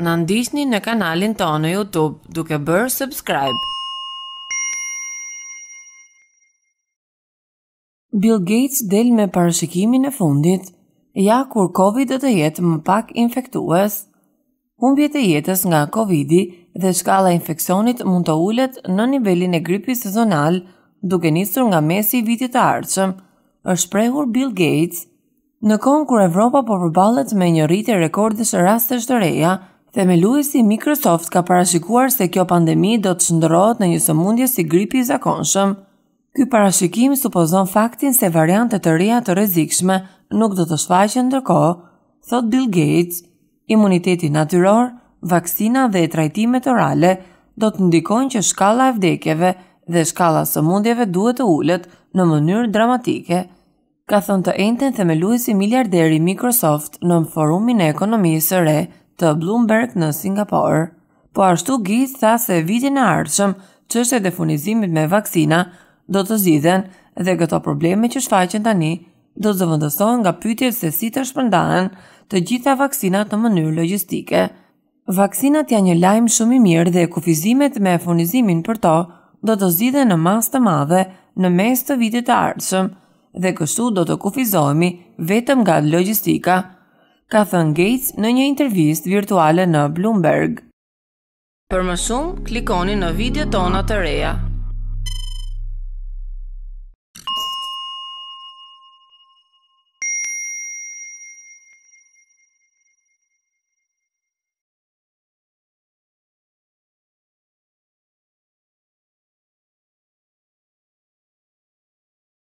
në ndishtni në kanalin të në Youtube duke bërë subscribe. Bill Gates del me parëshikimin e fundit, ja kur Covid dhe të jetë më pak infektues. unë e jetës nga Covidi dhe shkala infekcionit mund të ullet në nivelin e gripi sezonal duke njësur nga mesi i vitit të arqëm, është prehur Bill Gates, në konë kur Evropa po përballet me një rritë e rekordisë rastështë të reja, Themeluesi Microsoft ka parashikuar se kjo pandemi do të shndërrohet në një sëmundje si gripi i zakonshëm. Ky parashikim supozon faktin se variantet të reja të rrezikshme nuk do të shfaqen ndërkohë, thot Bill Gates. Imuniteti natyror, vaksina dhe trajtimet orale do të ndikojnë që shkalla e vdekjeve dhe shkalla sëmundjeve duhet të ullet në mënyrë dramatike, ka thënë të enten themeluesi miliarderi Microsoft në forumin e ekonomisë së re, të Bloomberg në Singapur. Po ashtu Gis tha se vitin e ardhshëm çështja e furnizimit me vaksina do të zgjidhen dhe këto probleme që shfaqen tani do të zëvendësohen nga pyetjet se si të shpërndahen të gjitha vaksinat në mënyrë logjistike. Vaksinat janë një lajm shumë i mirë dhe kufizimet me furnizimin për to do të zgjidhen në masë të madhe në mes të vitit të ardhshëm dhe kështu do të kufizohemi vetëm nga logjistika ka thënë Gates në një intervjist virtuale në Bloomberg. Për më shumë, klikoni në video tona të reja.